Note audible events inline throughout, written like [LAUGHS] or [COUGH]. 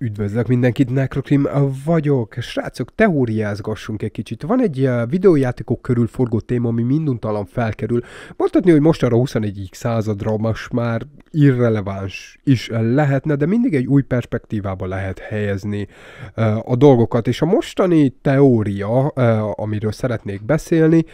Üdvözlök mindenkit, Nekrokrim vagyok. Srácok, teóriázgassunk egy kicsit. Van egy eh, videójátékok körül forgó téma, ami minduntalan felkerül. Mondhatni, hogy mostanra a 21. századra most már irreleváns is lehetne, de mindig egy új perspektívába lehet helyezni eh, a dolgokat. És a mostani teória, eh, amiről szeretnék beszélni,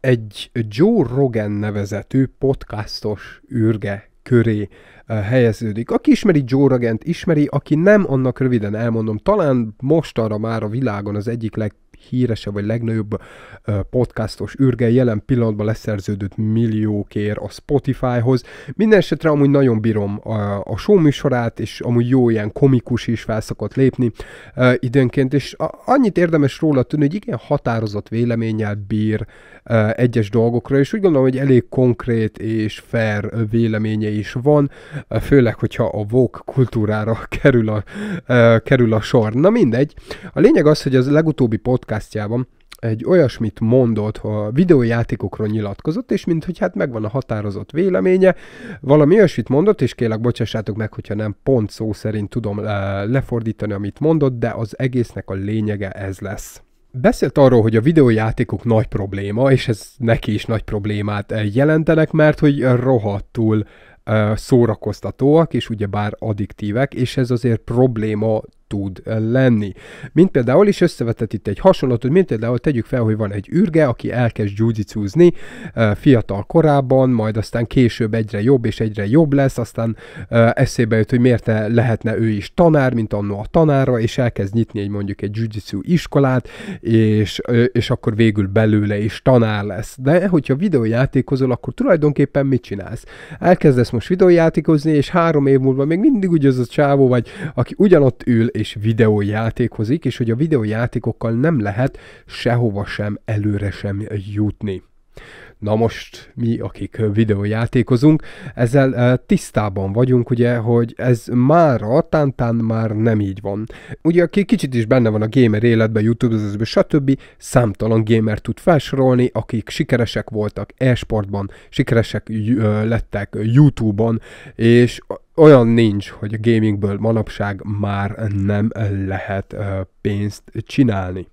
egy Joe Rogan nevezetű podcastos űrge köré eh, helyeződik. Aki ismeri Joe Ragent, ismeri, aki nem, annak röviden elmondom. Talán mostanra már a világon az egyik leg híresebb vagy legnagyobb eh, podcastos űrge jelen pillanatban leszerződött milliókér a Spotifyhoz. hoz Mindenesetre amúgy nagyon bírom a, eh, a show műsorát, és amúgy jó ilyen komikus is fel lépni időnként, és annyit érdemes róla tűnni, hogy igen határozott véleményel bír egyes dolgokra, és úgy gondolom, hogy elég konkrét és fair véleménye is van, főleg, hogyha a vok kultúrára [LAUGHS] kerül a, kerül a sor. Na mindegy. A lényeg az, hogy az legutóbbi podcastjában egy olyasmit mondott, ha videójátékokról nyilatkozott, és mint hogy hát megvan a határozott véleménye, valami olyasmit mondott, és kérlek bocsássátok meg, hogyha nem pont szó szerint tudom lefordítani, amit mondott, de az egésznek a lényege ez lesz. Beszélt arról, hogy a videójátékok nagy probléma, és ez neki is nagy problémát eh, jelentenek, mert hogy rohadtul eh, szórakoztatóak, és ugyebár addiktívek, és ez azért probléma tud lenni. Mint például is összevetett itt egy hasonlatot, mint például tegyük fel, hogy van egy űrge, aki elkezd jujitsuzni fiatal korában, majd aztán később egyre jobb és egyre jobb lesz, aztán eszébe jut, hogy miért lehetne ő is tanár, mint annó a tanára, és elkezd nyitni egy mondjuk egy jujitsu iskolát, és, és akkor végül belőle is tanár lesz. De hogyha videójátékozol, akkor tulajdonképpen mit csinálsz? Elkezdesz most videójátékozni, és három év múlva még mindig ugyanaz a csávó vagy, aki ugyanott ül, és videójátékozik, és hogy a videójátékokkal nem lehet sehova sem, előre sem jutni. Na most mi, akik videójátékozunk, ezzel tisztában vagyunk, ugye, hogy ez a tántán már nem így van. Ugye, aki kicsit is benne van a gamer életben, youtube stb. számtalan gamer tud felsorolni, akik sikeresek voltak e-sportban, sikeresek lettek YouTube-on, és olyan nincs, hogy a gamingből manapság már nem lehet pénzt csinálni.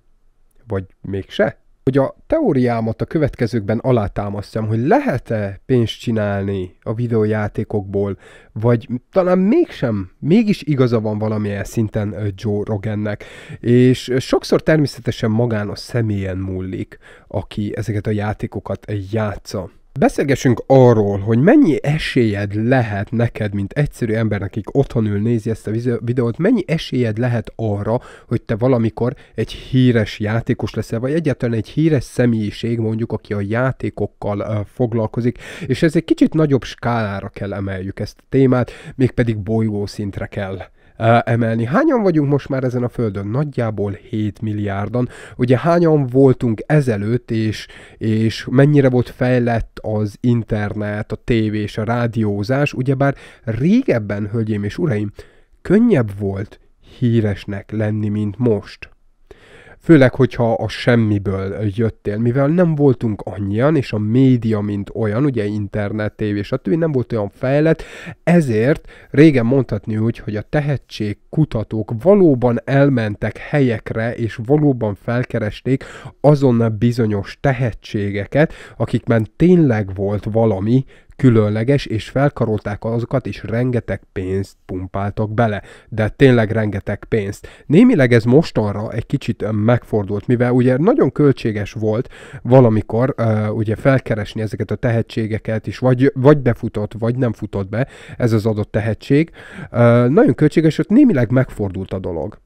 Vagy mégse? Hogy a teóriámat a következőkben alátámasztjam, hogy lehet-e pénzt csinálni a videójátékokból, vagy talán mégsem, mégis igaza van valamilyen szinten Joe Rogannek, és sokszor természetesen magán a személyen múlik, aki ezeket a játékokat játsza. Beszélgessünk arról, hogy mennyi esélyed lehet neked, mint egyszerű embernek, akik otthon ül, nézi ezt a videót, mennyi esélyed lehet arra, hogy te valamikor egy híres játékos leszel, vagy egyáltalán egy híres személyiség mondjuk, aki a játékokkal uh, foglalkozik, és ez egy kicsit nagyobb skálára kell emeljük ezt a témát, mégpedig bolygószintre kell emelni. Hányan vagyunk most már ezen a földön? Nagyjából 7 milliárdan. Ugye hányan voltunk ezelőtt, és, és mennyire volt fejlett az internet, a és a rádiózás, ugyebár régebben, hölgyeim és uraim, könnyebb volt híresnek lenni, mint most. Főleg, hogyha a semmiből jöttél, mivel nem voltunk annyian, és a média, mint olyan, ugye internet, a többi nem volt olyan fejlett, ezért régen mondhatni úgy, hogy a tehetségkutatók valóban elmentek helyekre, és valóban felkeresték azon a bizonyos tehetségeket, akikben tényleg volt valami, különleges, és felkarolták azokat, és rengeteg pénzt pumpáltak bele. De tényleg rengeteg pénzt. Némileg ez mostanra egy kicsit megfordult, mivel ugye nagyon költséges volt valamikor uh, ugye felkeresni ezeket a tehetségeket, is, vagy, vagy befutott, vagy nem futott be ez az adott tehetség. Uh, nagyon költséges, ott némileg megfordult a dolog.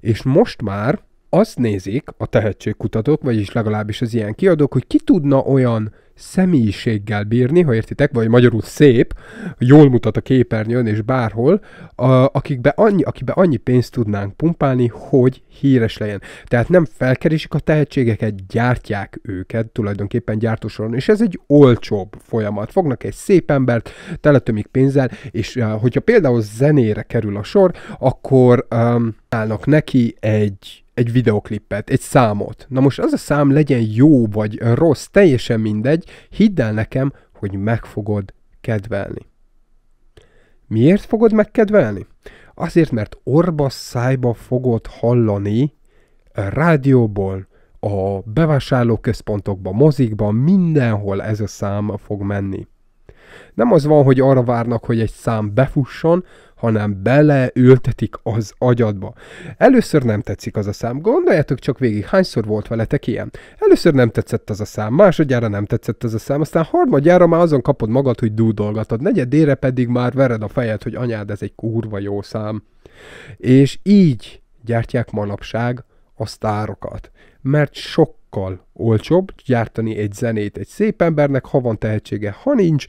És most már azt nézik a tehetségkutatók, vagyis legalábbis az ilyen kiadók, hogy ki tudna olyan személyiséggel bírni, ha értitek, vagy magyarul szép, jól mutat a képernyőn és bárhol, a, akikbe, annyi, akibe annyi pénzt tudnánk pumpálni, hogy híres legyen. Tehát nem felkeresik a tehetségeket, gyártják őket tulajdonképpen gyártósoron, és ez egy olcsóbb folyamat. Fognak egy szép embert, teletömik pénzzel, és eh, hogyha például zenére kerül a sor, akkor um, állnak neki egy egy videoklipet, egy számot. Na most az a szám legyen jó vagy rossz, teljesen mindegy, hidd el nekem, hogy meg fogod kedvelni. Miért fogod megkedvelni? Azért, mert orba szájba fogod hallani a rádióból, a bevásárlóközpontokban, mozikban, mindenhol ez a szám fog menni. Nem az van, hogy arra várnak, hogy egy szám befusson, hanem beleültetik az agyadba. Először nem tetszik az a szám, gondoljátok csak végig, hányszor volt veletek ilyen. Először nem tetszett az a szám, másodjára nem tetszett az a szám, aztán harmadjára már azon kapod magad, hogy dúdolgatod, negyedére pedig már vered a fejed, hogy anyád, ez egy kurva jó szám. És így gyártják manapság a sztárokat, mert sok sokkal olcsóbb gyártani egy zenét egy szép embernek, ha van tehetsége, ha nincs,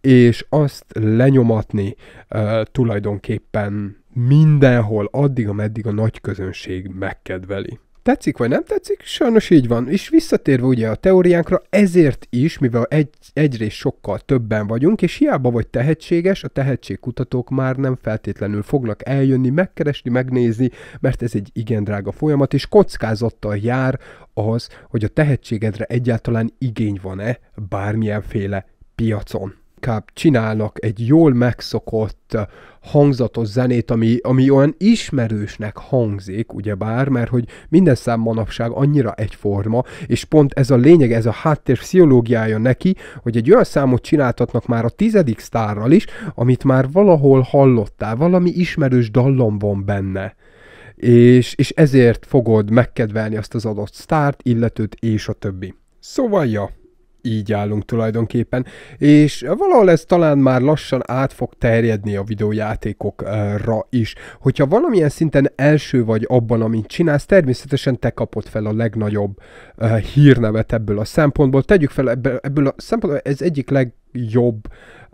és azt lenyomatni uh, tulajdonképpen mindenhol, addig, ameddig a nagy közönség megkedveli. Tetszik vagy nem tetszik, sajnos így van. És visszatérve ugye a teóriánkra, ezért is, mivel egy, egyrészt sokkal többen vagyunk, és hiába vagy tehetséges, a tehetségkutatók már nem feltétlenül fognak eljönni, megkeresni, megnézni, mert ez egy igen drága folyamat, és kockázattal jár az, hogy a tehetségedre egyáltalán igény van-e bármilyenféle piacon inkább csinálnak egy jól megszokott eh, hangzatos zenét, ami, ami olyan ismerősnek hangzik, ugyebár, mert hogy minden szám manapság annyira egyforma, és pont ez a lényeg, ez a háttér pszichológiája neki, hogy egy olyan számot csináltatnak már a tizedik sztárral is, amit már valahol hallottál, valami ismerős dallam van benne és, és ezért fogod megkedvelni azt az adott sztárt, illetőt és a többi. Szóval, ja, így állunk tulajdonképpen, és valahol ez talán már lassan át fog terjedni a videójátékokra is. Hogyha valamilyen szinten első vagy abban, amit csinálsz, természetesen te kapod fel a legnagyobb eh, hírnevet ebből a szempontból. Tegyük fel ebből, ebből a szempontból, ez egyik leg legjobb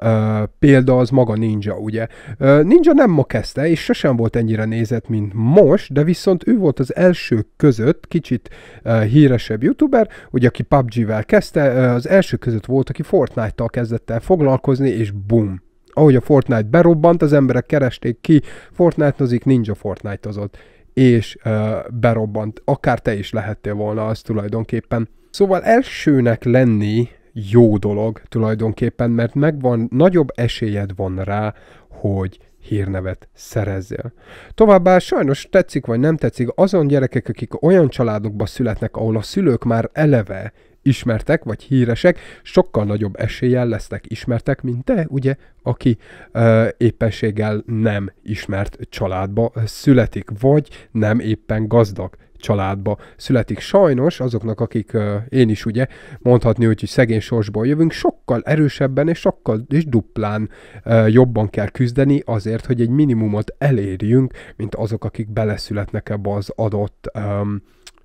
Uh, példa az maga Ninja, ugye. Uh, Ninja nem ma kezdte, és sosem volt ennyire nézett, mint most, de viszont ő volt az első között, kicsit uh, híresebb youtuber, ugye, aki PUBG-vel kezdte, az első között volt, aki Fortnite-tal kezdett el foglalkozni, és bum, ahogy a Fortnite berobbant, az emberek keresték ki, Fortnite-nozik, Ninja Fortnite-ozott, és berobbant. Akár te is lehettél volna az tulajdonképpen. Szóval elsőnek lenni jó dolog tulajdonképpen, mert megvan, nagyobb esélyed van rá, hogy hírnevet szerezzél. Továbbá sajnos tetszik vagy nem tetszik, azon gyerekek, akik olyan családokba születnek, ahol a szülők már eleve ismertek vagy híresek, sokkal nagyobb eséllyel lesznek ismertek, mint te, ugye, aki ö, éppenséggel nem ismert családba születik, vagy nem éppen gazdag családba születik. Sajnos azoknak, akik én is ugye mondhatni, hogy szegény sorsból jövünk, sokkal erősebben és sokkal és duplán jobban kell küzdeni azért, hogy egy minimumot elérjünk, mint azok, akik beleszületnek ebbe az adott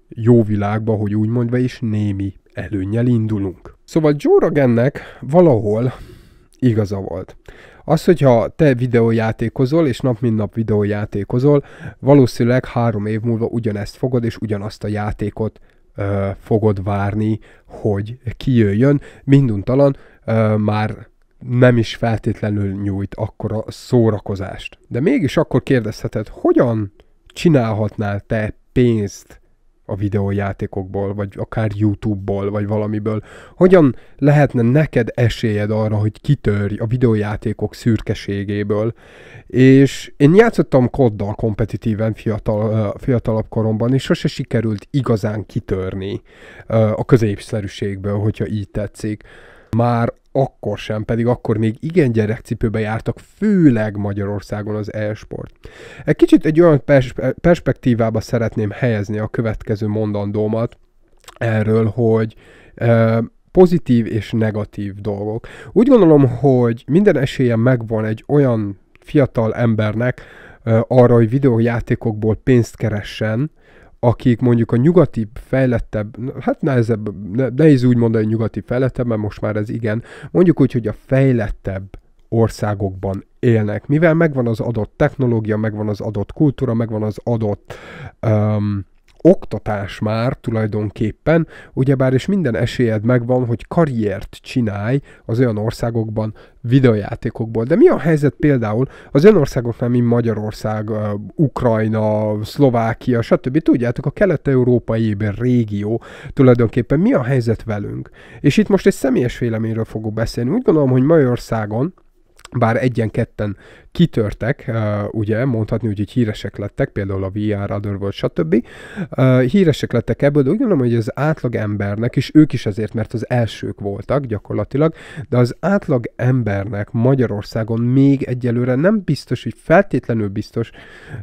jó világba, hogy úgy mondva is némi előnnyel indulunk. Szóval Joe Rogan-nek valahol igaza volt. Az, hogyha te videójátékozol, és nap mint nap videójátékozol, valószínűleg három év múlva ugyanezt fogod, és ugyanazt a játékot ö, fogod várni, hogy kijöjjön. Minduntalan ö, már nem is feltétlenül nyújt akkora szórakozást. De mégis akkor kérdezheted, hogyan csinálhatnál te pénzt a videójátékokból, vagy akár YouTube-ból, vagy valamiből. Hogyan lehetne neked esélyed arra, hogy kitörj a videójátékok szürkeségéből? És én játszottam koddal kompetitíven fiatal, fiatalabb koromban, és sose sikerült igazán kitörni a középszerűségből, hogyha így tetszik. Már akkor sem, pedig akkor még igen gyerekcipőbe jártak, főleg Magyarországon az e-sport. Egy kicsit egy olyan pers- perspektívába szeretném helyezni a következő mondandómat erről, hogy e- pozitív és negatív dolgok. Úgy gondolom, hogy minden esélye megvan egy olyan fiatal embernek, arra, hogy videójátékokból pénzt keressen, akik mondjuk a nyugati fejlettebb, hát nehezebb, nehéz úgy mondani, hogy nyugati fejlettebb, mert most már ez igen, mondjuk úgy, hogy a fejlettebb országokban élnek, mivel megvan az adott technológia, megvan az adott kultúra, megvan az adott um, oktatás már tulajdonképpen, ugyebár is minden esélyed megvan, hogy karriert csinálj az olyan országokban videojátékokból. De mi a helyzet például az olyan országoknál, mint Magyarország, Ukrajna, Szlovákia, stb. Tudjátok, a kelet-európai régió tulajdonképpen mi a helyzet velünk? És itt most egy személyes véleményről fogok beszélni. Úgy gondolom, hogy Magyarországon bár egyen-ketten kitörtek, uh, ugye, mondhatni, hogy híresek lettek, például a VR, Otherworld, stb. Uh, híresek lettek ebből, de úgy gondolom, hogy az átlag embernek, és ők is azért, mert az elsők voltak gyakorlatilag, de az átlag embernek Magyarországon még egyelőre nem biztos, hogy feltétlenül biztos,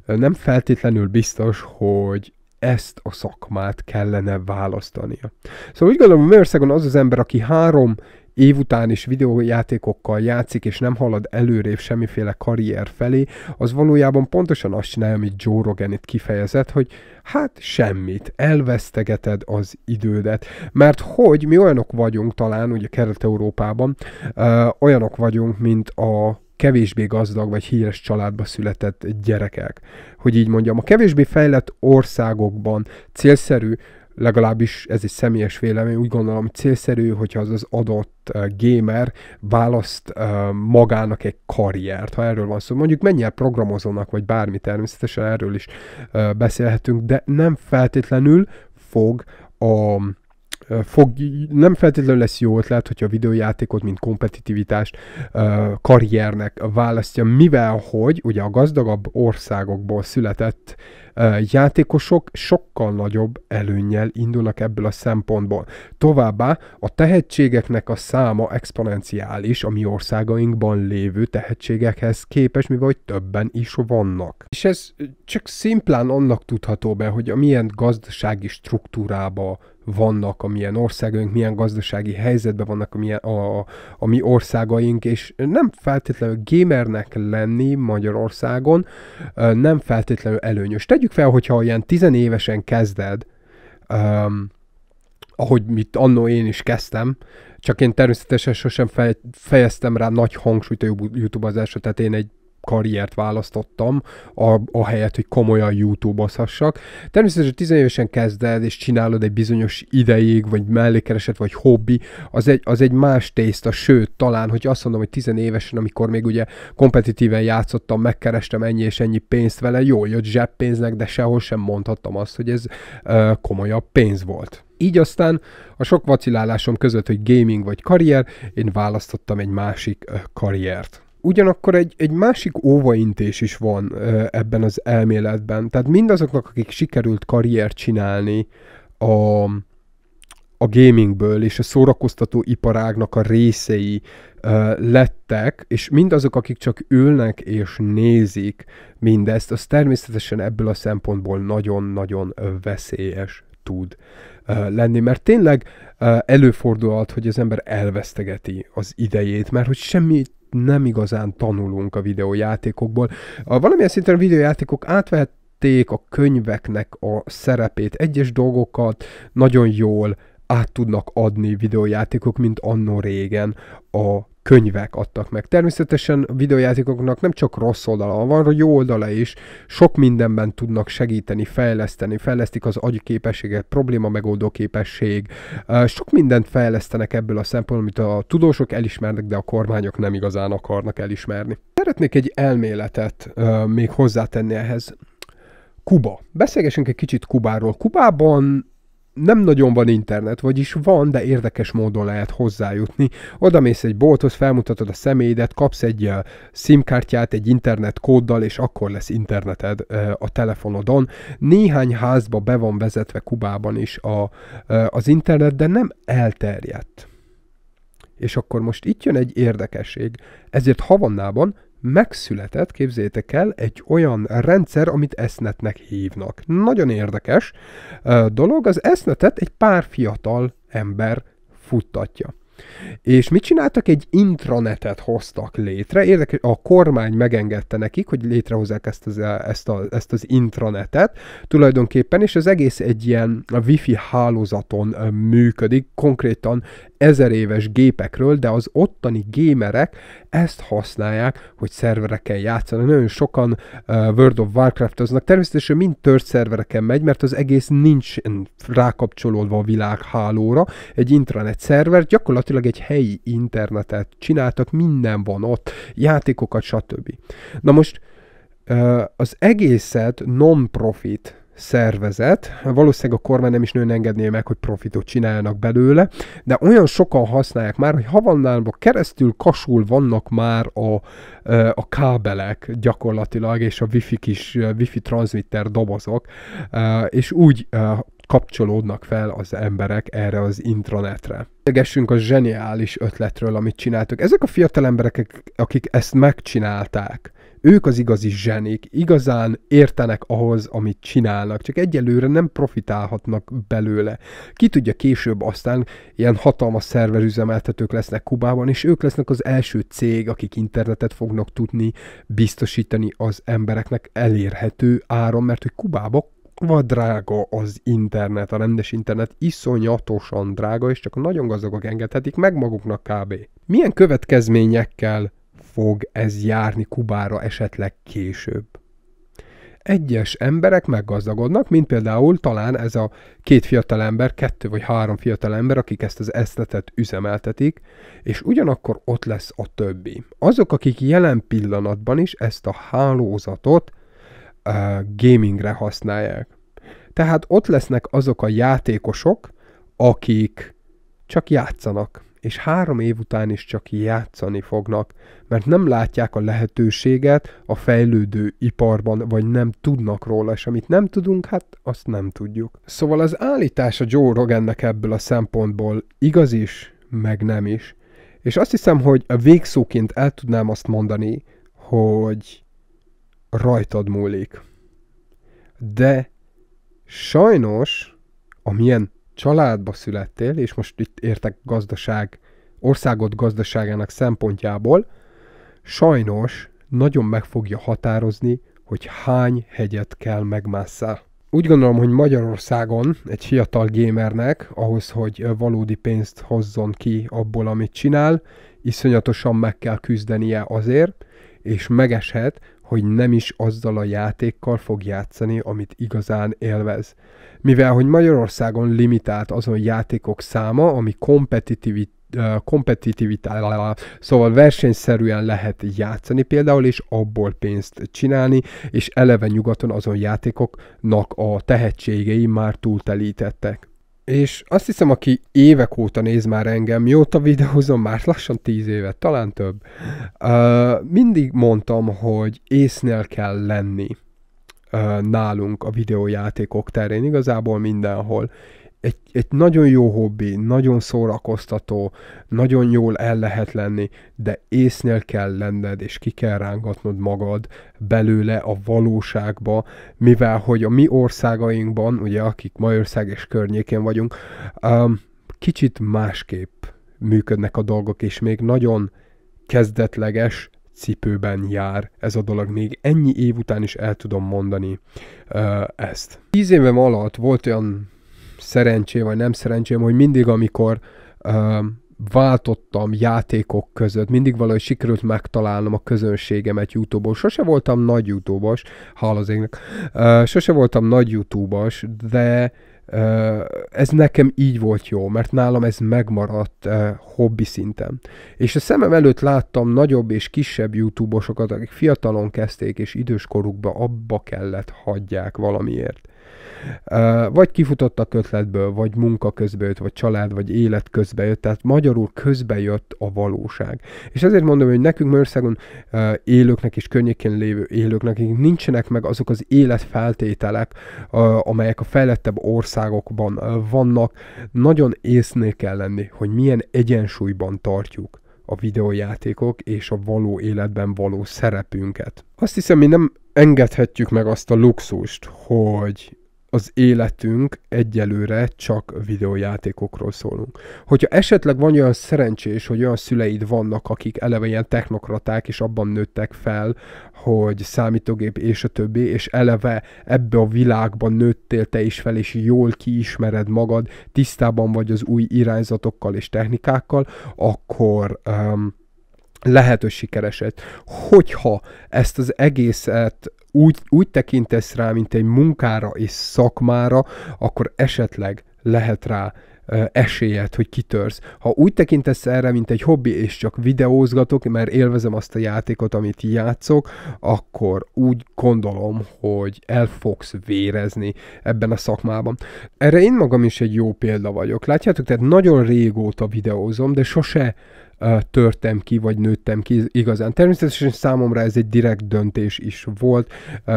nem feltétlenül biztos, hogy ezt a szakmát kellene választania. Szóval úgy gondolom, hogy Magyarországon az az ember, aki három év után is videójátékokkal játszik, és nem halad előre semmiféle karrier felé, az valójában pontosan azt csinálja, amit Joe Rogan itt kifejezett, hogy hát semmit, elvesztegeted az idődet. Mert hogy mi olyanok vagyunk talán, ugye Kelet-Európában, ö, olyanok vagyunk, mint a kevésbé gazdag vagy híres családba született gyerekek. Hogy így mondjam, a kevésbé fejlett országokban célszerű legalábbis ez egy személyes vélemény, úgy gondolom célszerű, hogyha az az adott eh, gamer választ eh, magának egy karriert, ha erről van szó. Mondjuk mennyire programozónak, vagy bármi, természetesen erről is eh, beszélhetünk, de nem feltétlenül fog a fog, nem feltétlenül lesz jó ötlet, hogyha a videójátékot, mint kompetitivitást karriernek választja, mivel hogy ugye a gazdagabb országokból született játékosok sokkal nagyobb előnnyel indulnak ebből a szempontból. Továbbá a tehetségeknek a száma exponenciális a mi országainkban lévő tehetségekhez képes, mivel hogy többen is vannak. És ez csak szimplán annak tudható be, hogy a milyen gazdasági struktúrába vannak a milyen országaink, milyen gazdasági helyzetben vannak a, milyen, a, a mi országaink, és nem feltétlenül gamernek lenni Magyarországon, nem feltétlenül előnyös. Tegyük tegyük fel, hogyha ilyen tizenévesen kezded, um, ahogy mit annó én is kezdtem, csak én természetesen sosem fejeztem rá nagy hangsúlyt a YouTube-azásra, tehát én egy karriert választottam, a, a helyet, hogy komolyan YouTube-ozhassak. Természetesen 10 évesen kezded, és csinálod egy bizonyos ideig, vagy mellékereset, vagy hobbi, az egy, az egy más tészta, sőt, talán, hogy azt mondom, hogy 10 évesen, amikor még ugye kompetitíven játszottam, megkerestem ennyi és ennyi pénzt vele, jó jött zseppénznek, de sehol sem mondhattam azt, hogy ez ö, komolyabb pénz volt. Így aztán a sok vacilálásom között, hogy gaming vagy karrier, én választottam egy másik ö, karriert ugyanakkor egy, egy másik óvaintés is van ebben az elméletben. Tehát mindazoknak, akik sikerült karriert csinálni a, a gamingből és a szórakoztató iparágnak a részei lettek, és mindazok, akik csak ülnek és nézik mindezt, az természetesen ebből a szempontból nagyon-nagyon veszélyes tud lenni, mert tényleg előfordulhat, hogy az ember elvesztegeti az idejét, mert hogy semmi nem igazán tanulunk a videójátékokból. A valamilyen szinten a videójátékok átvehették a könyveknek a szerepét, egyes dolgokat nagyon jól át tudnak adni videójátékok, mint annó régen a könyvek adtak meg. Természetesen a videójátékoknak nem csak rossz oldala van, hanem jó oldala is. Sok mindenben tudnak segíteni, fejleszteni, fejlesztik az agyképességet, probléma megoldó képesség. Sok mindent fejlesztenek ebből a szempontból, amit a tudósok elismernek, de a kormányok nem igazán akarnak elismerni. Szeretnék egy elméletet még hozzátenni ehhez. Kuba. Beszélgessünk egy kicsit Kubáról. Kubában nem nagyon van internet, vagyis van, de érdekes módon lehet hozzájutni. Oda mész egy bolthoz, felmutatod a személyedet, kapsz egy uh, SIM-kártyát egy internet kóddal, és akkor lesz interneted a telefonodon. Néhány házba be van vezetve Kubában is a, az internet, de nem elterjedt. És akkor most itt jön egy érdekesség. Ezért Havannában megszületett, képzétek el, egy olyan rendszer, amit esznetnek hívnak. Nagyon érdekes dolog, az esznetet egy pár fiatal ember futtatja. És mit csináltak? Egy intranetet hoztak létre. Érdekes, a kormány megengedte nekik, hogy létrehozzák ezt az, ezt, a, ezt az intranetet tulajdonképpen, és az egész egy ilyen a wifi hálózaton működik, konkrétan ezer éves gépekről, de az ottani gémerek ezt használják, hogy szervereken játszanak. Nagyon sokan uh, World of Warcraft Warcraftoznak, természetesen mind tört szervereken megy, mert az egész nincs rákapcsolódva a világhálóra. Egy intranet szerver gyakorlatilag gyakorlatilag egy helyi internetet csináltak, minden van ott, játékokat, stb. Na most az egészet non-profit szervezet. Valószínűleg a kormány nem is nagyon engedné meg, hogy profitot csináljanak belőle, de olyan sokan használják már, hogy havannálba keresztül kasul vannak már a, a kábelek gyakorlatilag, és a wifi kis wifi transmitter dobozok, és úgy kapcsolódnak fel az emberek erre az intranetre. Tegessünk a zseniális ötletről, amit csináltuk. Ezek a fiatal emberek, akik ezt megcsinálták, ők az igazi zsenik, igazán értenek ahhoz, amit csinálnak, csak egyelőre nem profitálhatnak belőle. Ki tudja később aztán ilyen hatalmas szerverüzemeltetők lesznek Kubában, és ők lesznek az első cég, akik internetet fognak tudni biztosítani az embereknek elérhető áron, mert hogy Kubában kurva drága az internet, a rendes internet iszonyatosan drága, és csak a nagyon gazdagok engedhetik meg maguknak kb. Milyen következményekkel fog ez járni Kubára esetleg később. Egyes emberek meggazdagodnak, mint például talán ez a két fiatal ember, kettő vagy három fiatal ember, akik ezt az esztetet üzemeltetik, és ugyanakkor ott lesz a többi. Azok, akik jelen pillanatban is ezt a hálózatot uh, gamingre használják. Tehát ott lesznek azok a játékosok, akik csak játszanak, és három év után is csak játszani fognak, mert nem látják a lehetőséget a fejlődő iparban, vagy nem tudnak róla, és amit nem tudunk, hát azt nem tudjuk. Szóval az állítás a Joe Rogannek ebből a szempontból igaz is, meg nem is. És azt hiszem, hogy a végszóként el tudnám azt mondani, hogy rajtad múlik. De sajnos, amilyen családba születtél, és most itt értek gazdaság, országot gazdaságának szempontjából, sajnos nagyon meg fogja határozni, hogy hány hegyet kell megmásszál. Úgy gondolom, hogy Magyarországon egy fiatal gamernek ahhoz, hogy valódi pénzt hozzon ki abból, amit csinál, iszonyatosan meg kell küzdenie azért, és megeshet, hogy nem is azzal a játékkal fog játszani, amit igazán élvez. Mivel, hogy Magyarországon limitált azon játékok száma, ami kompetitivit kompetitivitálá, szóval versenyszerűen lehet játszani például, és abból pénzt csinálni, és eleve nyugaton azon játékoknak a tehetségei már túltelítettek és azt hiszem, aki évek óta néz már engem, mióta videózom, már lassan tíz éve talán több, uh, mindig mondtam, hogy észnél kell lenni uh, nálunk a videójátékok terén, igazából mindenhol egy, egy nagyon jó hobbi, nagyon szórakoztató, nagyon jól el lehet lenni, de észnél kell lenned, és ki kell rángatnod magad belőle a valóságba, mivel hogy a mi országainkban, ugye akik Magyarország és környékén vagyunk, um, kicsit másképp működnek a dolgok, és még nagyon kezdetleges cipőben jár ez a dolog. Még ennyi év után is el tudom mondani uh, ezt. Tíz évem alatt volt olyan szerencsém, vagy nem szerencsém, hogy mindig, amikor ö, váltottam játékok között, mindig valahogy sikerült megtalálnom a közönségemet YouTube-on. Sose voltam nagy YouTube-os, hál az égnek. ö, sose voltam nagy YouTube-os, de ö, ez nekem így volt jó, mert nálam ez megmaradt ö, hobbi szinten. És a szemem előtt láttam nagyobb és kisebb YouTube-osokat, akik fiatalon kezdték, és időskorukba abba kellett hagyják valamiért. Vagy kifutott a kötletből, vagy munka közbe jött, vagy család, vagy élet közbe jött, tehát magyarul közbe jött a valóság. És ezért mondom, hogy nekünk Magyarországon élőknek és környékén lévő élőknek nincsenek meg azok az életfeltételek, amelyek a fejlettebb országokban vannak. Nagyon észnél kell lenni, hogy milyen egyensúlyban tartjuk a videójátékok és a való életben való szerepünket. Azt hiszem, mi nem engedhetjük meg azt a luxust, hogy az életünk egyelőre csak videójátékokról szólunk. Hogyha esetleg van olyan szerencsés, hogy olyan szüleid vannak, akik eleve ilyen technokraták, és abban nőttek fel, hogy számítógép és a többi, és eleve ebbe a világban nőttél te is fel, és jól kiismered magad, tisztában vagy az új irányzatokkal és technikákkal, akkor... Um, lehet, hogy sikereset. Hogyha ezt az egészet úgy, úgy tekintesz rá, mint egy munkára és szakmára, akkor esetleg lehet rá esélyed, hogy kitörsz. Ha úgy tekintesz erre, mint egy hobbi, és csak videózgatok, mert élvezem azt a játékot, amit játszok, akkor úgy gondolom, hogy el fogsz vérezni ebben a szakmában. Erre én magam is egy jó példa vagyok. Látjátok, tehát nagyon régóta videózom, de sose törtem ki, vagy nőttem ki igazán. Természetesen számomra ez egy direkt döntés is volt.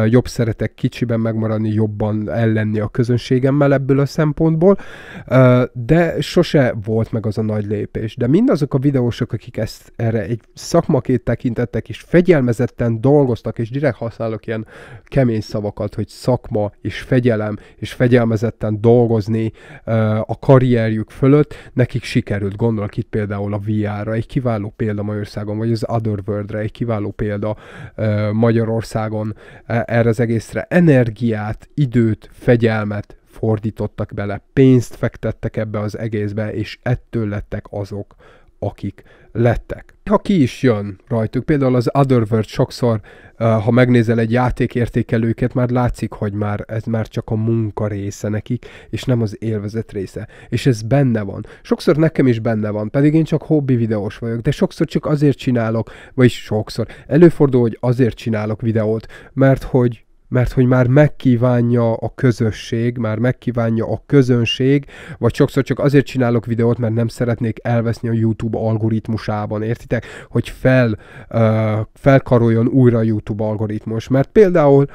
Jobb szeretek kicsiben megmaradni, jobban ellenni a közönségemmel ebből a szempontból, de sose volt meg az a nagy lépés. De mindazok a videósok, akik ezt erre egy szakmakét tekintettek, és fegyelmezetten dolgoztak, és direkt használok ilyen kemény szavakat, hogy szakma és fegyelem, és fegyelmezetten dolgozni a karrierjük fölött, nekik sikerült. Gondolok itt például a VR-ra, egy kiváló példa Magyarországon, vagy az Otherworldre egy kiváló példa Magyarországon e, erre az egészre. Energiát, időt, fegyelmet fordítottak bele, pénzt fektettek ebbe az egészbe, és ettől lettek azok, akik lettek. Ha ki is jön rajtuk, például az Otherworld sokszor, eh, ha megnézel egy játékértékelőket, már látszik, hogy már ez már csak a munka része nekik, és nem az élvezet része. És ez benne van. Sokszor nekem is benne van, pedig én csak hobbi videós vagyok, de sokszor csak azért csinálok, vagy sokszor. Előfordul, hogy azért csinálok videót, mert hogy mert hogy már megkívánja a közösség, már megkívánja a közönség, vagy sokszor csak azért csinálok videót, mert nem szeretnék elveszni a YouTube algoritmusában, értitek? Hogy fel, uh, felkaroljon újra a YouTube algoritmus, mert például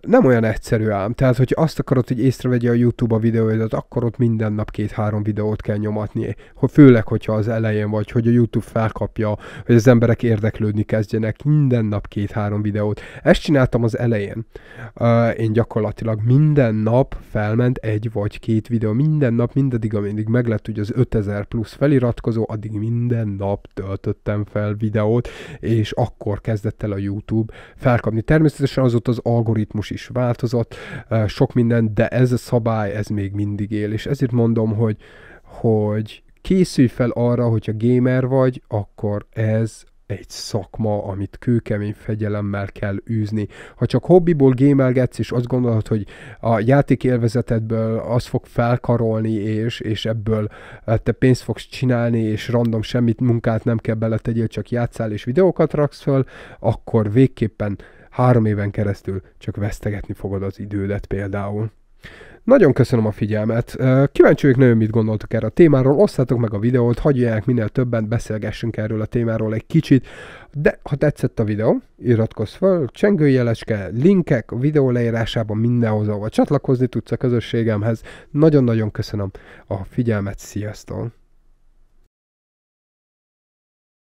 nem olyan egyszerű ám. Tehát, hogy azt akarod, hogy észrevegye a YouTube a videóidat, akkor ott minden nap két-három videót kell nyomatni. Hogy főleg, hogyha az elején vagy, hogy a YouTube felkapja, hogy az emberek érdeklődni kezdjenek, minden nap két-három videót. Ezt csináltam az elején. Uh, én gyakorlatilag minden nap felment egy vagy két videó. Minden nap, mindaddig, amíg meg lett ugye az 5000 plusz feliratkozó, addig minden nap töltöttem fel videót, és akkor kezdett el a YouTube felkapni. Természetesen az ott az algoritmus is változott, sok minden, de ez a szabály, ez még mindig él, és ezért mondom, hogy, hogy készülj fel arra, hogyha gamer vagy, akkor ez egy szakma, amit kőkemény fegyelemmel kell űzni. Ha csak hobbiból gémelgetsz, és azt gondolod, hogy a játék élvezetedből az fog felkarolni, és, és ebből te pénzt fogsz csinálni, és random semmit munkát nem kell beletegyél, csak játszál és videókat raksz föl, akkor végképpen három éven keresztül csak vesztegetni fogod az idődet például. Nagyon köszönöm a figyelmet. Kíváncsi vagyok nagyon, mit gondoltok erre a témáról. Osszátok meg a videót, hagyják minél többen, beszélgessünk erről a témáról egy kicsit. De ha tetszett a videó, iratkozz fel, csengőjelecske, linkek a videó leírásában mindenhoz, ahol csatlakozni tudsz a közösségemhez. Nagyon-nagyon köszönöm a figyelmet, sziasztok!